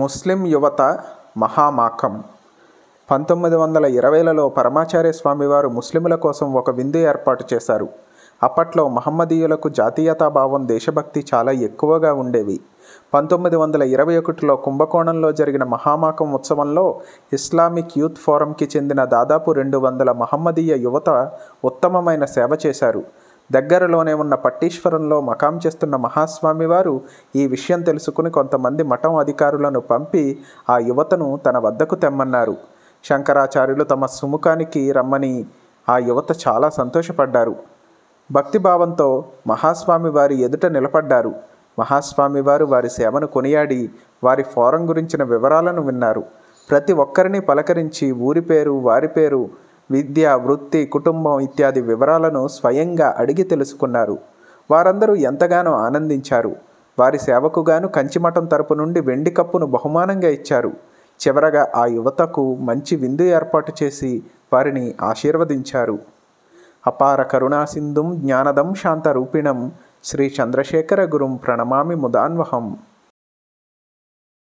ముస్లిం యువత మహామాకం పంతొమ్మిది వందల ఇరవైలలో పరమాచార్య స్వామివారు ముస్లిముల కోసం ఒక విందు ఏర్పాటు చేశారు అప్పట్లో మహమ్మదీయులకు జాతీయతాభావం దేశభక్తి చాలా ఎక్కువగా ఉండేవి పంతొమ్మిది వందల ఇరవై ఒకటిలో కుంభకోణంలో జరిగిన మహామాకం ఉత్సవంలో ఇస్లామిక్ యూత్ ఫోరంకి చెందిన దాదాపు రెండు వందల మహమ్మదీయ యువత ఉత్తమమైన సేవ చేశారు దగ్గరలోనే ఉన్న పట్టీశ్వరంలో మకాం చేస్తున్న మహాస్వామి వారు ఈ విషయం తెలుసుకుని కొంతమంది మఠం అధికారులను పంపి ఆ యువతను తన వద్దకు తెమ్మన్నారు శంకరాచార్యులు తమ సుముఖానికి రమ్మని ఆ యువత చాలా సంతోషపడ్డారు భక్తిభావంతో మహాస్వామి వారి ఎదుట నిలబడ్డారు మహాస్వామి వారు వారి సేవను కొనియాడి వారి ఫోరం గురించిన వివరాలను విన్నారు ప్రతి ఒక్కరిని పలకరించి ఊరి పేరు వారి పేరు విద్య వృత్తి కుటుంబం ఇత్యాది వివరాలను స్వయంగా అడిగి తెలుసుకున్నారు వారందరూ ఎంతగానో ఆనందించారు వారి సేవకుగాను కంచిమఠం తరపు నుండి వెండి కప్పును బహుమానంగా ఇచ్చారు చివరగా ఆ యువతకు మంచి విందు ఏర్పాటు చేసి వారిని ఆశీర్వదించారు అపార కరుణాసింధుం జ్ఞానదం శాంతరూపిణం శ్రీ చంద్రశేఖర గురుం ప్రణమామి ముదాన్వహం